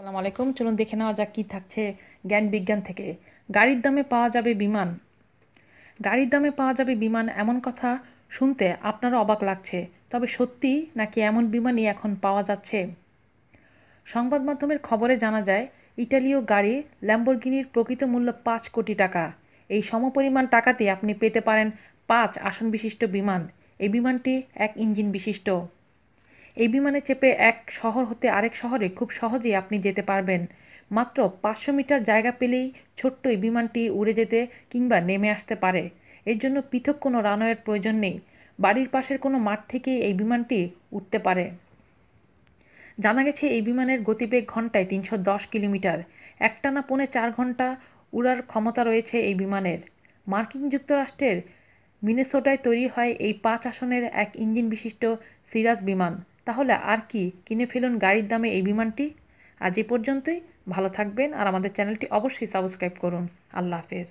সালাম আলাইকুম চলুন দেখে নেওয়া যাক কী থাকছে জ্ঞান বিজ্ঞান থেকে গাড়ির দামে পাওয়া যাবে বিমান গাড়ির দামে পাওয়া যাবে বিমান এমন কথা শুনতে আপনারও অবাক লাগছে তবে সত্যি নাকি এমন বিমানই এখন পাওয়া যাচ্ছে সংবাদ মাধ্যমের খবরে জানা যায় ইটালীয় গাড়ি ল্যাম্বরগিনির প্রকৃত মূল্য পাঁচ কোটি টাকা এই সমপরিমাণ টাকাতে আপনি পেতে পারেন পাঁচ আসন বিশিষ্ট বিমান এই বিমানটি এক ইঞ্জিন বিশিষ্ট এই বিমানে চেপে এক শহর হতে আরেক শহরে খুব সহজেই আপনি যেতে পারবেন মাত্র পাঁচশো মিটার জায়গা পেলেই ছোট্ট এই বিমানটি উড়ে যেতে কিংবা নেমে আসতে পারে এর জন্য পৃথক কোনো রানওয়ের প্রয়োজন নেই বাড়ির পাশের কোনো মাঠ থেকে এই বিমানটি উঠতে পারে জানা গেছে এই বিমানের গতিবেগ ঘন্টায় তিনশো দশ কিলোমিটার একটানা পৌনে চার ঘন্টা উড়ার ক্ষমতা রয়েছে এই বিমানের মার্কিন যুক্তরাষ্ট্রের মিনেসোটায় তৈরি হয় এই পাঁচ আসনের এক ইঞ্জিন বিশিষ্ট সিরাজ বিমান তাহলে আর কি কিনে ফেলুন গাড়ির দামে এই বিমানটি আজ এ পর্যন্তই ভালো থাকবেন আর আমাদের চ্যানেলটি অবশ্যই সাবস্ক্রাইব করুন আল্লাহ হাফেজ